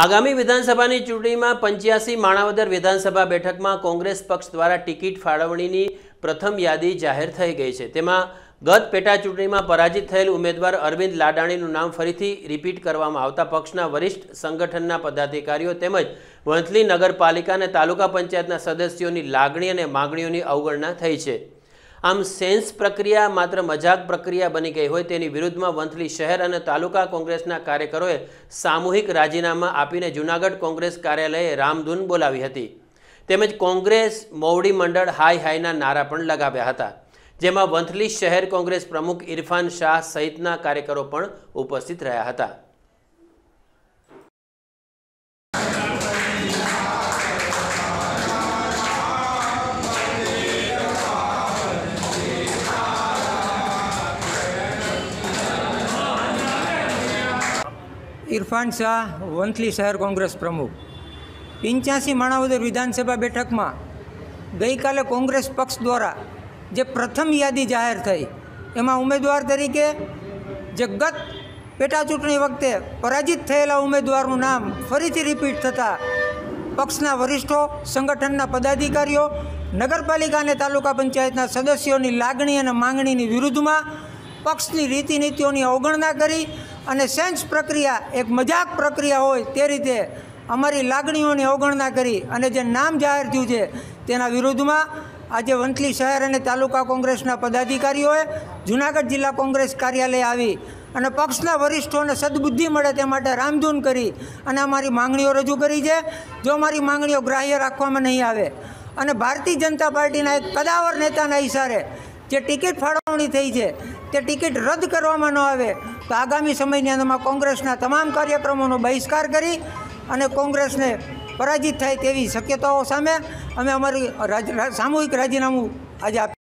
આગામી વિધાનસભાની ચૂંટણીમાં પંચ્યાસી માણાવદર વિધાનસભા બેઠકમાં કોંગ્રેસ પક્ષ દ્વારા ટિકિટ ફાળવણીની પ્રથમ યાદી જાહેર થઈ ગઈ છે તેમાં ગત પેટાચૂંટણીમાં પરાજિત થયેલ ઉમેદવાર અરવિંદ લાડાણીનું નામ ફરીથી રિપીટ કરવામાં આવતા પક્ષના વરિષ્ઠ સંગઠનના પદાધિકારીઓ તેમજ વંથલી નગરપાલિકા અને તાલુકા પંચાયતના સદસ્યોની લાગણી અને માગણીઓની અવગણના થઈ છે આમ સેન્સ પ્રક્રિયા માત્ર મજાક પ્રક્રિયા બની ગઈ હોય તેની વિરુદ્ધમાં વંથલી શહેર અને તાલુકા કોંગ્રેસના કાર્યકરોએ સામૂહિક રાજીનામા આપીને જૂનાગઢ કોંગ્રેસ કાર્યાલયે રામધૂન બોલાવી હતી તેમજ કોંગ્રેસ મોવડી મંડળ હાય હાયના નારા પણ લગાવ્યા હતા જેમાં વંથલી શહેર કોંગ્રેસ પ્રમુખ ઇરફાન શાહ સહિતના કાર્યકરો પણ ઉપસ્થિત રહ્યા હતા ઇરફાન શાહ વંથલી શહેર કોંગ્રેસ પ્રમુખ પિંચ્યાસી માણાવદર વિધાનસભા બેઠકમાં ગઈકાલે કોંગ્રેસ પક્ષ દ્વારા જે પ્રથમ યાદી જાહેર થઈ એમાં ઉમેદવાર તરીકે જે ગત પેટાચૂંટણી વખતે પરાજિત થયેલા ઉમેદવારનું નામ ફરીથી રિપીટ થતાં પક્ષના વરિષ્ઠો સંગઠનના પદાધિકારીઓ નગરપાલિકા અને તાલુકા પંચાયતના સદસ્યોની લાગણી અને માંગણીની વિરુદ્ધમાં પક્ષની રીતિનીતિઓની અવગણના કરી અને સેન્સ પ્રક્રિયા એક મજાક પ્રક્રિયા હોય તે રીતે અમારી લાગણીઓની અવગણના કરી અને જે નામ જાહેર થયું છે તેના વિરુદ્ધમાં આજે વંથલી શહેર અને તાલુકા કોંગ્રેસના પદાધિકારીઓએ જુનાગઢ જિલ્લા કોંગ્રેસ કાર્યાલય આવી અને પક્ષના વરિષ્ઠોને સદબુદ્ધિ મળે તે માટે રામધૂન કરી અને અમારી માંગણીઓ રજૂ કરી છે જો અમારી માંગણીઓ ગ્રાહ્ય રાખવામાં નહીં આવે અને ભારતીય જનતા પાર્ટીના એક કદાવર નેતાના ઇશારે જે ટિકિટ ફાળવણી થઈ છે તે ટિકિટ રદ કરવામાં ન આવે તો આગામી સમયની અંદરમાં કોંગ્રેસના તમામ કાર્યક્રમોનો બહિષ્કાર કરી અને કોંગ્રેસને પરાજિત થાય તેવી શક્યતાઓ સામે અમે અમારી સામૂહિક રાજીનામું આજે આપ્યું